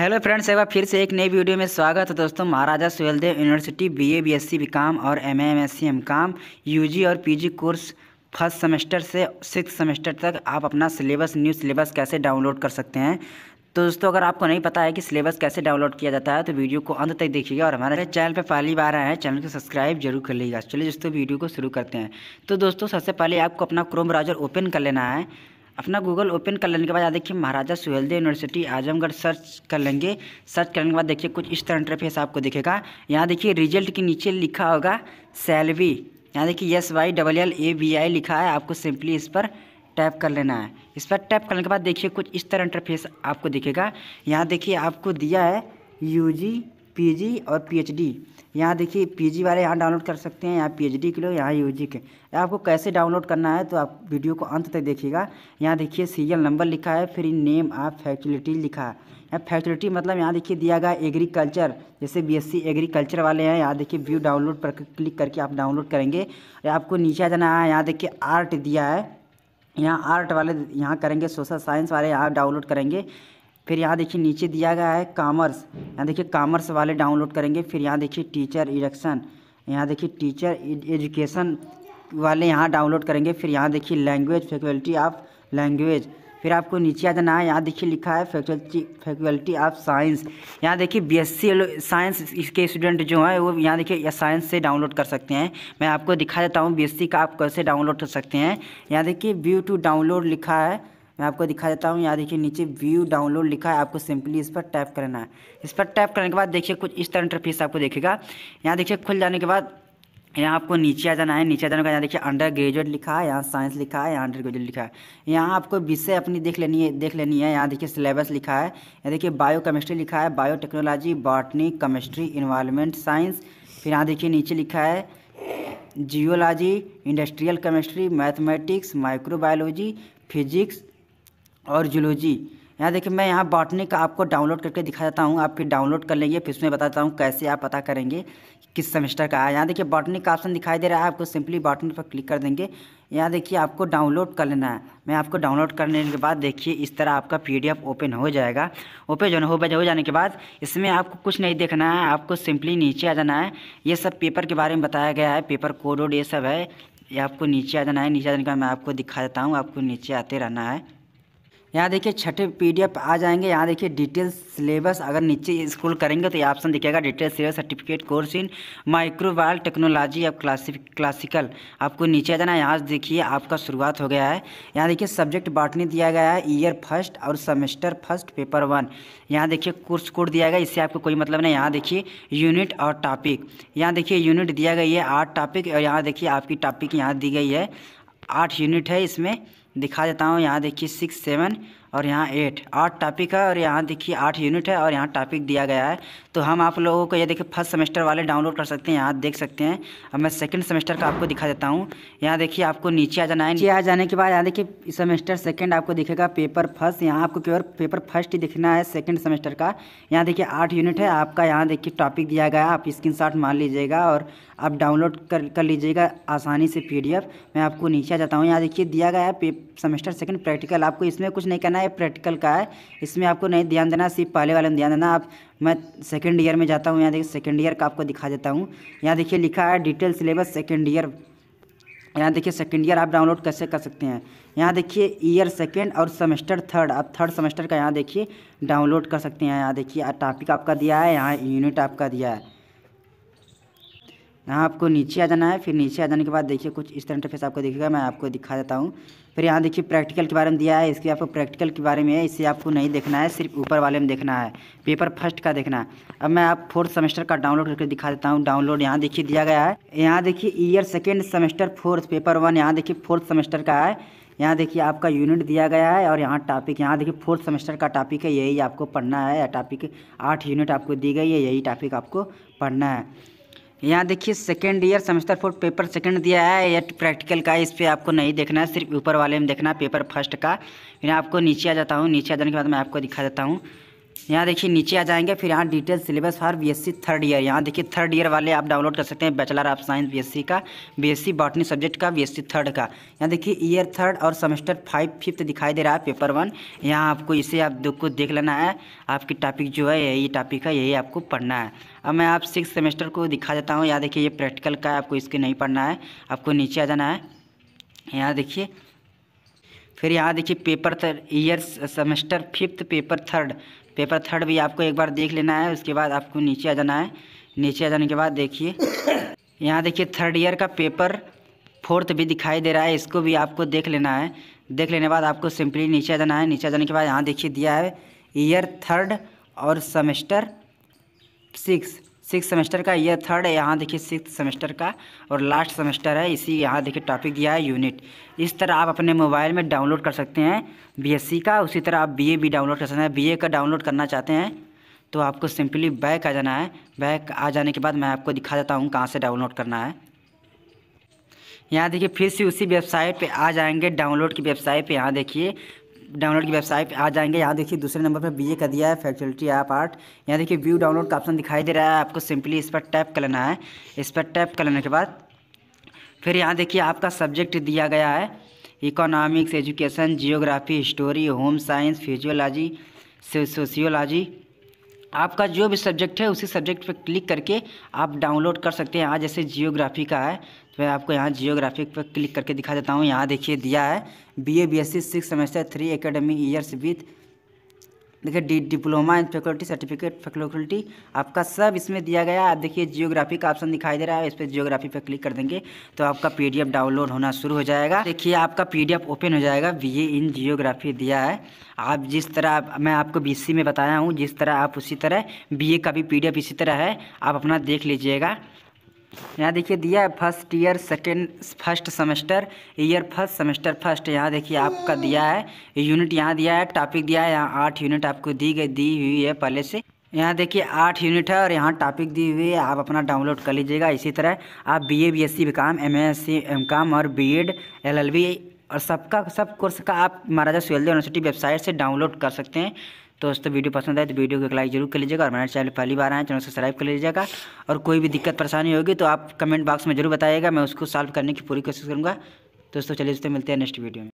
hello friends एक बार फिर से एक नई वीडियो में स्वागत है दोस्तों Maharaja Suheldev university BA BSc BCom और एमए एमएससी एमकॉम यूजी और पीजी कोर्स फर्स्ट सेमेस्टर से सिक्स सेमेस्टर तक आप अपना सिलेबस न्यू सिलेबस कैसे डाउनलोड कर सकते हैं तो दोस्तों अगर आपको नहीं पता है कि सिलेबस कैसे डाउनलोड किया जाता है तो वीडियो को अंत तक देखिएगा और हमारे चैनल पर पहली बार आए हैं चैनल को सब्सक्राइब जरूर कर लीजिएगा चलिए दोस्तों वीडियो को शुरू करते हैं तो दोस्तों सबसे पहले आपको अपना क्रोम ब्राउजर ओपन कर लेना है अपना गूगल ओपन कर लेने के बाद देखिए महाराजा सुहेलदेव यूनिवर्सिटी आजमगढ़ सर्च कर लेंगे सर्च करने के बाद देखिए कुछ इस तरह इंटरफेस आपको दिखेगा यहाँ देखिए रिजल्ट के नीचे लिखा होगा सैलरी यहाँ देखिए S Y double L A B I लिखा है आपको सिंपली इस पर टैप कर लेना है इस पर टैप करने के बाद देखिए कुछ इस तरह इंटरफेस आपको दिखेगा यहाँ देखिए आपको दिया है यू जी पीजी और पीएचडी यहाँ देखिए पीजी वाले यहाँ डाउनलोड कर सकते हैं यहाँ पीएचडी के लिए यहाँ यूजी के आपको कैसे डाउनलोड करना है तो आप वीडियो को अंत तक देखिएगा यहाँ देखिए सीरियल नंबर लिखा है फिर नेम आप फैक्चुलिटी लिखा है यहाँ फैक्चुलिटी मतलब यहाँ देखिए दिया गया एग्रीकल्चर जैसे बीएससी एग्रीकल्चर वाले हैं यहाँ देखिए व्यू डाउनलोड पर क्लिक करके आप डाउनलोड करेंगे आपको नीचे जाना है यहाँ देखिए आर्ट दिया है यहाँ आर्ट वाले यहाँ करेंगे सोशल साइंस वाले यहाँ डाउनलोड करेंगे फिर यहाँ देखिए नीचे दिया गया है कामर्स यहाँ देखिए कामर्स वाले डाउनलोड करेंगे फिर यहाँ देखिए टीचर इडक्शन यहाँ देखिए टीचर एजुकेशन वाले यहाँ डाउनलोड करेंगे फिर यहाँ देखिए लैंग्वेज फैकल्टी ऑफ लैंग्वेज फिर आपको नीचे आ जाना है यहाँ देखिए लिखा है फैकल्टी फैकल्टी ऑफ साइंस यहाँ देखिए बीएससी साइंस इसके स्टूडेंट जो हैं वो यहाँ देखिए साइंस से डाउनलोड कर सकते हैं मैं आपको दिखा देता हूँ बीएससी का आप कैसे डाउनलोड कर सकते हैं यहाँ देखिए व्यू टू डाउनलोड लिखा है मैं आपको दिखा देता हूँ यहाँ देखिए नीचे व्यू डाउनलोड लिखा है आपको सिंपली इस पर टैप करना है इस पर टैप करने के बाद देखिए कुछ इस तरह इंटरफेस आपको देखेगा यहाँ देखिए खुल जाने के बाद यहाँ आपको नीचे आ जाना है नीचे आ जाने का यहाँ देखिए अंडर ग्रेजुएट लिखा है यहाँ साइंस लिखा है यहाँ अंडर ग्रेजुएट लिखा है यहाँ आपको विषय अपनी देख लेनी है देख लेनी है यहाँ देखिए सिलेबस लिखा है यहाँ देखिए बायो केमिस्ट्री लिखा है biotechnology botany chemistry environment science फिर यहाँ देखिए नीचे लिखा है geology industrial chemistry mathematics microbiology physics और जुलोजी यहाँ देखिए मैं यहाँ बॉटनी का आपको डाउनलोड करके दिखा देता हूँ आप फिर डाउनलोड कर लेंगे फिर उसमें बताता हूँ कैसे आप पता करेंगे किस सेमेस्टर का है यहाँ देखिए बॉटनी का ऑप्शन दिखाई दे रहा है आपको सिंपली बॉटनी पर क्लिक कर देंगे यहाँ देखिए आपको डाउनलोड कर लेना है मैं आपको डाउनलोड कर लेने के बाद देखिए इस तरह आपका पी ओपन हो जाएगा ओपन हो हो जाने के बाद इसमें आपको कुछ नहीं देखना है आपको सिंपली नीचे आ जाना है ये सब पेपर के बारे में बताया गया है पेपर कोड वोड ये सब है ये आपको नीचे आ जाना है नीचे आ जाने बाद मैं आपको दिखा देता हूँ आपको नीचे आते रहना है यहाँ देखिए छठे पीडीएफ आ जाएंगे यहाँ देखिए डिटेल सिलेबस अगर नीचे स्क्रॉल करेंगे तो ये ऑप्शन दिखेगा detail syllabus certificate course in microbial technology या क्लासिक क्लासिकल आपको नीचे आ जाना है यहाँ देखिए आपका शुरुआत हो गया है यहाँ देखिए सब्जेक्ट बांटने दिया गया है ईयर फर्स्ट और सेमेस्टर फर्स्ट पेपर वन यहाँ देखिए कोर्स कोड दिया गया इससे आपको कोई मतलब नहीं यहाँ देखिए यूनिट और टॉपिक यहाँ देखिए यूनिट दिया गई है आठ टॉपिक और यहाँ देखिए आपकी टॉपिक यहाँ दी गई है आठ यूनिट है इसमें दिखा देता हूँ यहाँ देखिए सिक्स सेवन और यहाँ एट आठ टॉपिक है और यहाँ देखिए आठ यूनिट है और यहाँ टॉपिक दिया गया है तो हम आप लोगों को ये देखिए फर्स्ट सेमेस्टर वाले डाउनलोड कर सकते हैं यहाँ देख सकते हैं अब मैं सेकेंड सेमेस्टर का आपको दिखा देता हूँ यहाँ देखिए आपको नीचे आ जाना है नीचे आ जाने के बाद यहाँ देखिए सेमेस्टर सेकेंड आपको दिखेगा पेपर फर्स्ट यहाँ आपको केवल पेपर फर्स्ट ही दिखना है सेकेंड सेमेस्टर का यहाँ देखिए आठ यूनिट है आपका यहाँ देखिए टॉपिक दिया गया आप स्क्रीन शॉट मार लीजिएगा और आप डाउनलोड कर कर लीजिएगा आसानी से पी मैं आपको नीचे आ जाता हूँ यहाँ देखिए दिया गया है सेमेस्टर सेकेंड प्रैक्टिकल आपको इसमें कुछ नहीं करना देना है प्रैक्टिकल का है इसमें आपको नहीं ध्यान देना सिर्फ पहले वाले में ध्यान देना आप मैं सेकेंड ईयर में जाता हूँ यहाँ देखिए सेकेंड ईयर का आपको दिखा देता हूँ यहाँ देखिए लिखा है डिटेल सिलेबस सेकेंड ईयर यहाँ देखिए सेकेंड ईयर आप डाउनलोड कैसे कर सकते हैं यहाँ देखिए ईयर सेकेंड और सेमेस्टर थर्ड आप थर्ड सेमेस्टर का यहाँ देखिए डाउनलोड कर सकते हैं यहाँ देखिए टॉपिक आपका दिया है यहाँ यूनिट आपका दिया है यहाँ आपको नीचे आ जाना है फिर नीचे आ जाने के बाद देखिए कुछ इस तरह इंटरफेस आपको दिखेगा मैं आपको दिखा देता हूँ फिर यहाँ देखिए प्रैक्टिकल के बारे में दिया है इसके आपको प्रैक्टिकल के बारे में है इसे आपको नहीं देखना है सिर्फ ऊपर वाले में देखना है पेपर फर्स्ट का देखना है अब मैं आप फोर्थ सेमेस्टर का डाउनलोड करके दिखा देता हूँ डाउनलोड यहाँ देखिए दिया गया है यहाँ देखिए year second semester fourth paper one यहाँ देखिए फोर्थ सेमेस्टर का है यहाँ देखिए आपका यूनिट दिया गया है और यहाँ टॉपिक यहाँ देखिए फोर्थ सेमेस्टर का टॉपिक है यही आपको पढ़ना है या टॉपिक आठ यूनिट आपको दी गई है यही टॉपिक आपको पढ़ना है यहाँ देखिए second year semester four paper second दिया है या प्रैक्टिकल का इस पर आपको नहीं देखना है सिर्फ ऊपर वाले में देखना है पेपर फर्स्ट का फिर आपको नीचे आ जाता हूँ नीचे आ जाने के बाद मैं आपको दिखा देता हूँ यहाँ देखिए नीचे आ जाएंगे फिर यहाँ detail syllabus for BSc third year यहाँ देखिए थर्ड ईयर वाले आप डाउनलोड कर सकते हैं बैचलर ऑफ साइंस बीएससी का बीएससी बॉटनी सब्जेक्ट का बीएससी थर्ड का यहाँ देखिए ईयर थर्ड और सेमेस्टर फाइव फिफ्थ दिखाई दे रहा है पेपर वन यहाँ आपको इसे आप को देख लेना है आपकी टॉपिक जो है यही टॉपिक है यही आपको पढ़ना है अब मैं आप सिक्स सेमेस्टर को दिखा देता हूँ यहाँ देखिए ये प्रैक्टिकल का है आपको इसके नहीं पढ़ना है आपको नीचे आ जाना है यहाँ देखिए फिर यहाँ देखिए paper third year semester fifth paper third paper third भी आपको एक बार देख लेना है उसके बाद आपको नीचे आ जाना है नीचे आ जाने के बाद देखिए यहाँ देखिए थर्ड ईयर का पेपर फोर्थ भी दिखाई दे रहा है इसको भी आपको देख लेना है देख लेने के बाद आपको सिंपली नीचे आ जाना है नीचे आ जाने के बाद यहाँ देखिए दिया है ईयर थर्ड और सेमेस्टर सिक्स सिक्स सेमेस्टर का ये थर्ड है यहाँ देखिए सिक्स सेमेस्टर का और लास्ट सेमेस्टर है इसी यहाँ देखिए टॉपिक दिया है यूनिट इस तरह आप अपने मोबाइल में डाउनलोड कर सकते हैं बीएससी का उसी तरह आप बीए भी डाउनलोड कर सकते हैं बीए का डाउनलोड करना चाहते हैं तो आपको सिंपली बैक आ जाना है बैक आ जाने के बाद मैं आपको दिखा देता हूँ कहाँ से डाउनलोड करना है यहाँ देखिए फिर से उसी वेबसाइट पर आ जाएंगे डाउनलोड की वेबसाइट पर यहाँ देखिए डाउनलोड की वेबसाइट आ जाएंगे यहाँ देखिए दूसरे नंबर पर बीए का दिया है फैकल्टी ऐप आर्ट यहाँ देखिए व्यू डाउनलोड का ऑप्शन दिखाई दे रहा है आपको सिंपली इस पर टैप कर लेना है इस पर टैप कर लेने के बाद फिर यहाँ देखिए आपका सब्जेक्ट दिया गया है economics education geography history home science physiology sociology आपका जो भी सब्जेक्ट है उसी सब्जेक्ट पर क्लिक करके आप डाउनलोड कर सकते हैं यहाँ जैसे जियोग्राफी का है तो मैं आपको यहाँ जियोग्राफी पर क्लिक करके दिखा देता हूँ यहाँ देखिए दिया है B A B S C six semester three academy years with देखिए D diploma in faculty certificate faculty आपका सब इसमें दिया गया आप देखिए जियोग्राफी का ऑप्शन दिखाई दे रहा है इस पर जियोग्राफी पर क्लिक कर देंगे तो आपका पीडीएफ डाउनलोड होना शुरू हो जाएगा देखिए आपका पीडीएफ ओपन हो जाएगा बी इन जियोग्राफी दिया है आप जिस तरह मैं आपको बी में बताया हूँ जिस तरह आप उसी तरह बी का भी पी इसी तरह है आप अपना देख लीजिएगा यहाँ देखिए दिया है first year second first semester year first semester first यहाँ देखिए आपका दिया है यूनिट यहाँ दिया है टॉपिक दिया है यहाँ आठ यूनिट आपको दी गई दी हुई है पहले से यहाँ देखिए आठ यूनिट है और यहाँ टॉपिक दी हुई है आप अपना डाउनलोड कर लीजिएगा इसी तरह आप एम एस सी एम काम और एल एलएलबी और सबका सब कोर्स का आप महाराजा सुहेलदेव यूनिवर्सिटी वेबसाइट से डाउनलोड कर सकते हैं तो दोस्तों वीडियो पसंद आए तो वीडियो को एक लाइक जरूर कर लीजिएगा और हमारे चैनल पहली बार आए चैनल सब्सक्राइब कर लीजिएगा और कोई भी दिक्कत परेशानी होगी तो आप कमेंट बॉक्स में जरूर बताइएगा मैं उसको सॉल्व करने की पूरी कोशिश करूँगा दोस्तों चलिए दोस्तों मिलते हैं नेक्स्ट वीडियो में